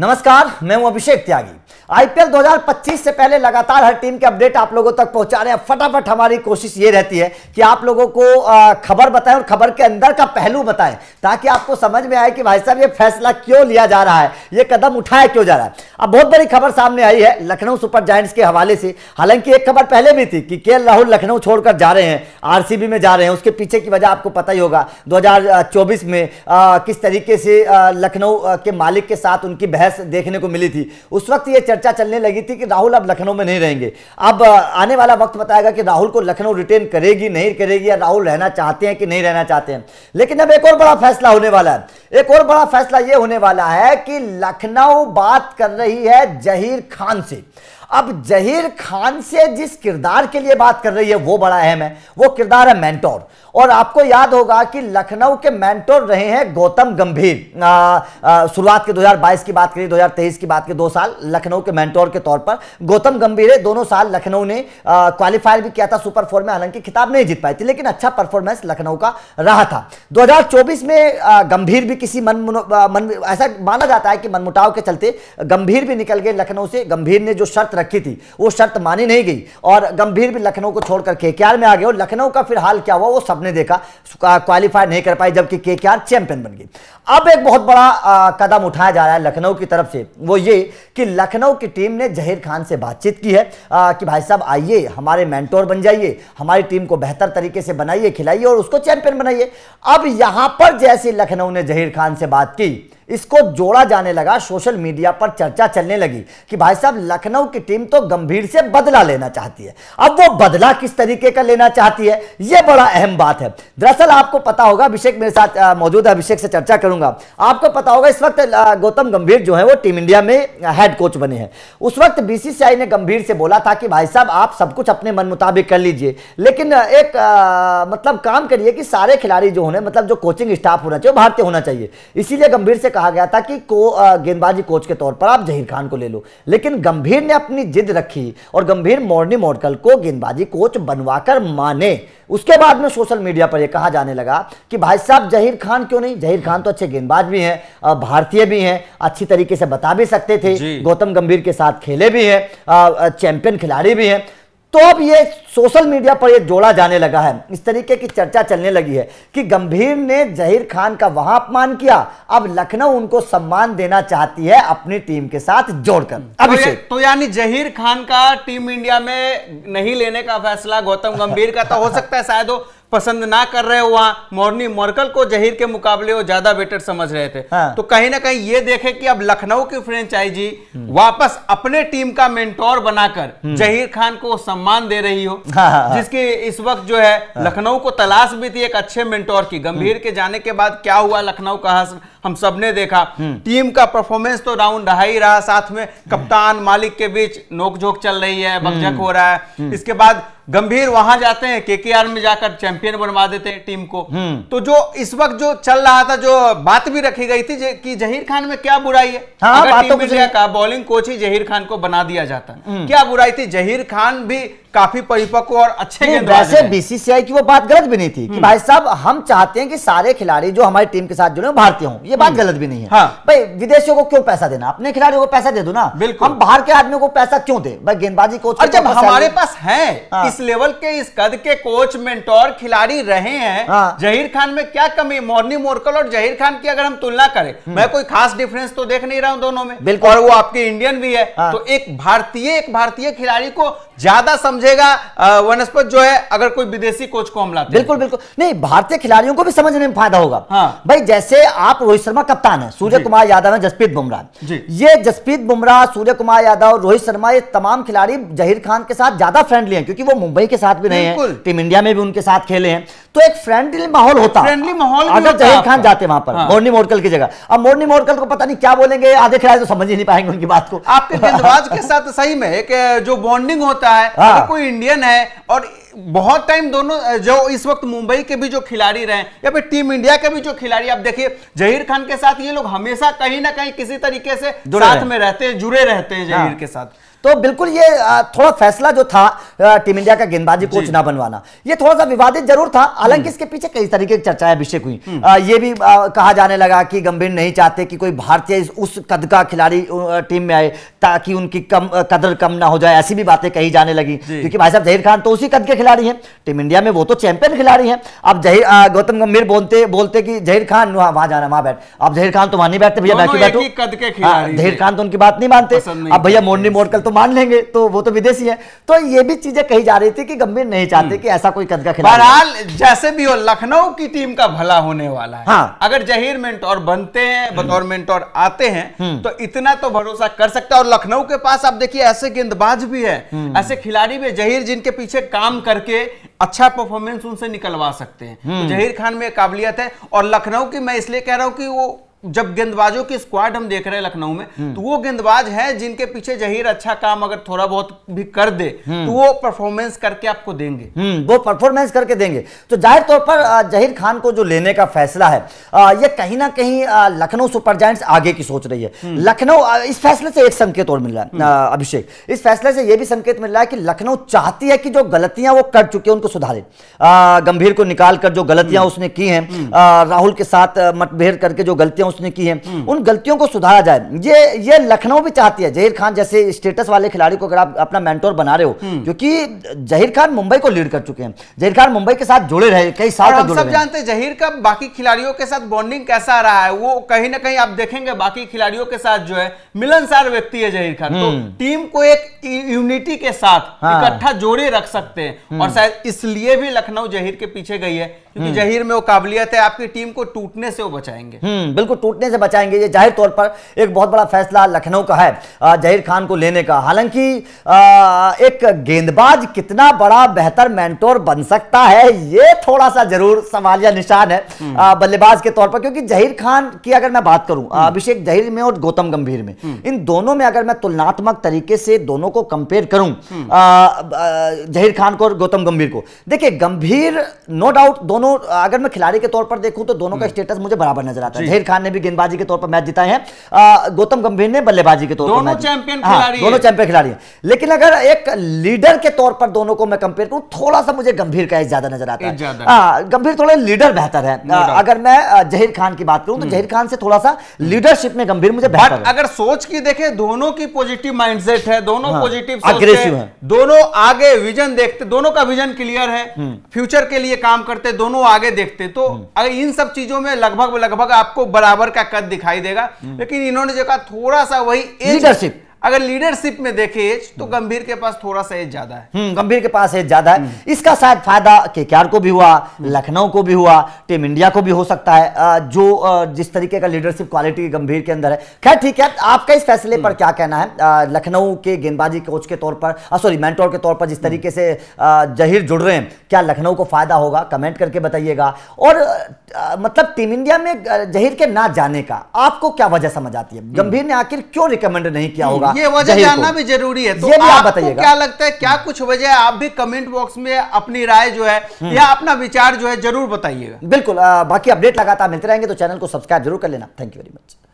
नमस्कार मैं हूं अभिषेक त्यागी आईपीएल 2025 से पहले लगातार हर टीम के अपडेट आप लोगों तक पहुंचा रहे हैं फटाफट हमारी कोशिश ये रहती है कि आप लोगों को खबर बताएं और खबर के अंदर का पहलू बताएं ताकि आपको समझ में आए कि भाई साहब ये फैसला क्यों लिया जा रहा है ये कदम उठाया क्यों जा रहा है अब बहुत बड़ी खबर सामने आई है लखनऊ सुपर जायंट्स के हवाले से हालांकि एक खबर पहले भी थी कि के राहुल लखनऊ छोड़कर जा रहे हैं आर में जा रहे हैं उसके पीछे की वजह आपको पता ही होगा दो में किस तरीके से लखनऊ के मालिक के साथ उनकी बहन बहस देखने को मिली थी उस वक्त ये चर्चा चलने लगी थी कि राहुल अब लखनऊ में नहीं रहेंगे अब आने वाला वक्त बताएगा कि राहुल को लखनऊ रिटेन करेगी नहीं करेगी या राहुल रहना चाहते हैं कि नहीं रहना चाहते हैं लेकिन अब एक और बड़ा फैसला होने वाला है एक और बड़ा फैसला ये होने वाला है कि लखनऊ बात कर रही है जहीर खान से अब जहीर खान से जिस किरदार के लिए बात कर रही है वो बड़ा अहम है वो किरदार है मैंटोर और आपको याद होगा कि लखनऊ के मैंटोर रहे हैं गौतम गंभीर शुरुआत के 2022 की बात करें 2023 की बात करें दो साल लखनऊ के मैंटोर के तौर पर गौतम गंभीर है दोनों साल लखनऊ ने क्वालिफायर भी किया था सुपर फोर में हालांकि खिताब नहीं जीत पाई थी लेकिन अच्छा परफॉर्मेंस लखनऊ का रहा था दो में गंभीर भी किसी मन मन ऐसा माना जाता है कि मनमुटाव के चलते गंभीर भी निकल गए लखनऊ से गंभीर ने जो शर्त रखी थी वो शर्त मानी नहीं गई और गंभीर भी लखनऊ को छोड़कर के के में आ गए और लखनऊ का फिर हाल क्या हुआ वो सबने देखा क्वालिफाई नहीं कर पाई जबकि के चैंपियन बन गई अब एक बहुत बड़ा आ, कदम उठाया जा रहा है लखनऊ की तरफ से वो ये कि लखनऊ की टीम ने जहीर खान से बातचीत की है आ, कि भाई साहब आइए हमारे मैंटोर बन जाइए हमारी टीम को बेहतर तरीके से बनाइए खिलाइए और उसको चैंपियन बनाइए अब यहां पर जैसे लखनऊ ने जहीर खान से बात की इसको जोड़ा जाने लगा सोशल मीडिया पर चर्चा चलने लगी कि भाई साहब लखनऊ की टीम तो गंभीर से बदला लेना चाहती है अब वो बदला किस तरीके का लेना चाहती है ये बड़ा अहम बात है दरअसल आपको पता होगा अभिषेक मेरे साथ मौजूद है अभिषेक से चर्चा करूंगा आपको पता होगा इस वक्त गौतम गंभीर जो है वो टीम इंडिया में हेड कोच बने हैं उस वक्त बीसीसीआई ने गंभीर से बोला था कि भाई साहब आप सब कुछ अपने मन मुताबिक कर लीजिए लेकिन एक मतलब काम करिए कि सारे खिलाड़ी जो होने मतलब जो कोचिंग स्टाफ होना चाहिए भारतीय होना चाहिए इसीलिए गंभीर से कहा गया था कि को गेंदबाजी कोच के तौर पर आप जहीर खान को ले लो लेकिन गंभीर ने अपनी जिद रखी और गंभीर मोरनी मोडकल को गेंदबाजी कोच बनवाकर माने उसके बाद में सोशल मीडिया पर यह कहा जाने लगा कि भाई साहब जहीर खान क्यों नहीं जहीर खान तो अच्छे गेंदबाज भी हैं भारतीय भी हैं अच्छी तरीके से बता भी सकते थे गौतम गंभीर के साथ खेले भी हैं चैंपियन खिलाड़ी भी हैं तो अब ये सोशल मीडिया पर ये जोड़ा जाने लगा है इस तरीके की चर्चा चलने लगी है कि गंभीर ने जहीर खान का वहां अपमान किया अब लखनऊ उनको सम्मान देना चाहती है अपनी टीम के साथ जोड़कर तो अभिषेक तो, तो यानी जहीर खान का टीम इंडिया में नहीं लेने का फैसला गौतम गंभीर का तो हो सकता है शायद पसंद ना कर रहे हो वहाँ मोर्नी मोर्कल को जहीर के मुकाबले वो ज्यादा बेटर समझ रहे थे हाँ। तो कहीं ना कहीं ये देखे कि अब लखनऊ की फ्रेंचाइजी वापस अपने टीम का मेंटोर बनाकर हम्म। जहीर खान को सम्मान दे रही हो हाँ।, हाँ, हाँ। जिसकी इस वक्त जो है हाँ। लखनऊ को तलाश भी थी एक अच्छे मेंटोर की गंभीर हम्म। के जाने के बाद क्या हुआ लखनऊ का हम सब ने देखा टीम का परफॉर्मेंस तो डाउन रहा ही रहा साथ में कप्तान मालिक के बीच नोकझोंक चल रही है बकझक हम्म। हो रहा है हम्म। इसके बाद गंभीर वहां जाते हैं केकेआर में जाकर चैंपियन बनवा देते हैं टीम को हम्म। तो जो इस वक्त जो चल रहा था जो बात भी रखी गई थी कि जहीर खान में क्या बुराई है हाँ, बात तो कहा बॉलिंग कोच ही जहीर खान को बना दिया जाता क्या बुराई थी जहीर खान भी काफी परिपक्व और अच्छे गेंदबाज वैसे बीसीसीआई की वो बात गलत भी नहीं थी कि हम्म। भाई साहब हम चाहते हैं कि सारे खिलाड़ी जो हमारी टीम के साथ जुड़े भारतीय हों ये बात हम्म। गलत भी नहीं है हाँ। भाई विदेशियों को क्यों पैसा देना अपने खिलाड़ियों को पैसा दे दो ना हम बाहर के आदमियों को पैसा क्यों दे भाई गेंदबाजी कोच जब हमारे पास है हाँ। इस लेवल के इस कद के कोच मेंटोर खिलाड़ी रहे हैं हाँ। जहीर खान में क्या कमी मोर्नी मोरकल और जहीर खान की अगर हम तुलना करें हम्म। मैं कोई खास डिफरेंस तो देख नहीं रहा हूँ दोनों में बिल्कुल वो आपके इंडियन भी है हाँ। तो एक भारतीय एक भारतीय खिलाड़ी को ज्यादा समझे समझेगा वनस्पत जो है अगर कोई विदेशी कोच को हम लाते बिल्कुल बिल्कुल नहीं भारतीय खिलाड़ियों को भी समझने में फायदा होगा हाँ। भाई जैसे आप रोहित शर्मा कप्तान है सूर्य कुमार यादव है जसप्रीत बुमराह ये जसप्रीत बुमराह सूर्य कुमार यादव रोहित शर्मा ये तमाम खिलाड़ी जहीर खान के साथ ज्यादा फ्रेंडली है क्योंकि वो मुंबई के साथ भी रहे हैं टीम इंडिया में भी उनके साथ खेले हैं तो एक फ्रेंडली माहौल होता फ्रेंडली माहौल अगर जहीर खान जाते वहां पर हाँ। मोरनी मोरकल की जगह अब मोरनी मोरकल को पता नहीं क्या बोलेंगे आधे खिलाड़ी तो समझ ही नहीं पाएंगे उनकी बात को आपके गेंदबाज के साथ सही में एक जो बॉन्डिंग होता है हाँ। कोई इंडियन है और बहुत टाइम दोनों जो इस वक्त मुंबई के भी जो खिलाड़ी रहे या फिर टीम इंडिया के भी जो खिलाड़ी आप देखिए जहीर खान के साथ ये लोग हमेशा कहीं ना कहीं किसी तरीके से साथ में रहते हैं जुड़े रहते हैं जहीर हाँ। के साथ तो बिल्कुल ये थोड़ा फैसला जो था टीम इंडिया का गेंदबाजी कोच ना बनवाना ये थोड़ा सा विवादित जरूर था हालांकि हम्म। इसके पीछे कई तरीके की चर्चाएं अभिषेक हुई हम्म। ये भी कहा जाने लगा कि गंभीर नहीं चाहते कि कोई भारतीय उस कद का खिलाड़ी टीम में आए ताकि उनकी कम कदर कम ना हो जाए ऐसी भी बातें कही जाने लगी क्योंकि भाई साहब जहीर खान तो उसी कद के खिलाड़ी खिलाड़ी हैं टीम इंडिया में वो तो चैंपियन खिलाड़ी हैं आप जही गौतम गंभीर बोलते बोलते कि जहीर खान वहां जाना वहां बैठ अब जहीर खान तो वहां नहीं बैठते भैया बैठो बैठो हाँ, जहीर खान तो उनकी बात नहीं मानते अब भैया मोरनी मोरकल तो मान लेंगे तो वो तो विदेशी है तो ये भी चीजें कही जा रही थी कि गंभीर नहीं चाहते हम्म। कि ऐसा कोई कद का खिलाड़ी जैसे भी हो लखनऊ की टीम का भला होने वाला है हाँ। अगर जहीर मेंटोर बनते हैं हम्म। बतौर मेंटोर आते हैं हम्म। तो इतना तो भरोसा कर सकता है और लखनऊ के पास आप देखिए ऐसे गेंदबाज भी है ऐसे खिलाड़ी भी जहीर जिनके पीछे काम कर करके अच्छा परफॉर्मेंस उनसे निकलवा सकते हैं तो हम्म। जहीर खान में काबिलियत है और लखनऊ की मैं इसलिए कह रहा हूं कि वो जब गेंदबाजों की स्क्वाड हम देख रहे हैं लखनऊ में हम्म। तो वो गेंदबाज है जिनके पीछे जहीर अच्छा काम अगर थोड़ा बहुत भी कर दे हम्म। तो वो परफॉर्मेंस करके आपको देंगे हम्म, वो परफॉर्मेंस करके देंगे तो जाहिर तौर पर जहीर खान को जो लेने का फैसला है ये कहीं ना कहीं लखनऊ सुपर जायंट्स आगे की सोच रही है लखनऊ इस फैसले से एक संकेत और मिल रहा है अभिषेक इस फैसले से यह भी संकेत मिल रहा है कि लखनऊ चाहती है कि जो गलतियां वो कर चुके उनको सुधारे गंभीर को निकाल कर जो गलतियां उसने की है राहुल के साथ मतभेद करके जो गलतियां गलतियां उसने की हैं हम्म। उन गलतियों को सुधारा जाए ये ये लखनऊ भी चाहती है जहीर खान जैसे स्टेटस वाले खिलाड़ी को अगर आप अपना मेंटोर बना रहे हो हम्म। क्योंकि जहीर खान मुंबई को लीड कर चुके हैं जहीर खान मुंबई के साथ जुड़े रहे कई साल हम सब जानते हैं जहीर का बाकी खिलाड़ियों के साथ बॉन्डिंग कैसा रहा है वो कहीं ना कहीं आप देखेंगे बाकी खिलाड़ियों के साथ जो है मिलनसार व्यक्ति है जहीर खान टीम तो हम्म। को एक यूनिटी के साथ हाँ। इकट्ठा जोड़े रख सकते हैं और शायद इसलिए भी लखनऊ जहीर के पीछे गई है क्योंकि जहीर में वो काबिलियत है आपकी टीम को टूटने से वो बचाएंगे बिल्कुल टूटने से बचाएंगे ये जाहिर तौर पर एक बहुत बड़ा फैसला लखनऊ का है जहीर खान को लेने का हालांकि एक गेंदबाज कितना बड़ा बेहतर मैंटोर बन सकता है ये थोड़ा सा जरूर सवाल या निशान है हम्म। बल्लेबाज के तौर पर क्योंकि जहीर खान की अगर मैं बात करूं हम्म। अभिषेक जहीर में और गौतम गंभीर में हम्म। इन दोनों में अगर मैं तुलनात्मक तरीके से दोनों को कंपेयर करूं जहीर खान को और गौतम गंभीर को देखिए गंभीर नो डाउट दोनों अगर मैं खिलाड़ी के तौर पर देखूं तो दोनों का स्टेटस मुझे बराबर नजर आता है जहीर खान ने भी गेंदबाजी के तौर पर मैच जिताए हैं गौतम गंभीर ने बल्लेबाजी के तौर पर दोनों चैंपियन हाँ, खिलाड़ी है लेकिन अगर एक लीडर के तौर पर दोनों को मैं कंपेयर करूं थोड़ा सा मुझे गंभीर का ज्यादा नजर आता है हाँ, गंभीर थोड़े लीडर बेहतर है अगर मैं जहीर खान की बात करूं तो हम्म। जहीर खान से थोड़ा सा लीडरशिप हम्म। में गंभीर मुझे बेहतर है अगर सोच की देखे दोनों की पॉजिटिव माइंडसेट है दोनों पॉजिटिव हाँ, अग्रेसिव है दोनों आगे विजन देखते दोनों का विजन क्लियर है फ्यूचर हम्म। के लिए काम करते दोनों आगे देखते तो इन सब चीजों में लगभग लगभग आपको बराबर बराबर का कद दिखाई देगा हम्म। लेकिन इन्होंने जो कहा थोड़ा सा वही लीडरशिप अगर लीडरशिप में देखे एज तो हम्म। गंभीर के पास थोड़ा सा एज ज्यादा है हम्म, गंभीर के पास एज ज्यादा है हम्म। इसका शायद फायदा केकेआर को भी हुआ लखनऊ को भी हुआ टीम इंडिया को भी हो सकता है जो जिस तरीके का लीडरशिप क्वालिटी गंभीर के अंदर है खैर ठीक है आपका इस फैसले पर क्या कहना है लखनऊ के गेंदबाजी कोच के तौर पर सॉरी मैंटोर के तौर पर जिस तरीके से जहीर जुड़ रहे हैं क्या लखनऊ को फायदा होगा कमेंट करके बताइएगा और मतलब टीम इंडिया में जहीर के ना जाने का आपको क्या वजह समझ आती है गंभीर ने आखिर क्यों रिकमेंड नहीं किया होगा होगा ये वजह जानना भी जरूरी है तो ये भी आप बताइएगा क्या लगता है क्या कुछ वजह है आप भी कमेंट बॉक्स में अपनी राय जो है हम्म। या अपना विचार जो है जरूर बताइएगा बिल्कुल बाकी अपडेट लगातार मिलते रहेंगे तो चैनल को सब्सक्राइब जरूर कर लेना थैंक यू वेरी मच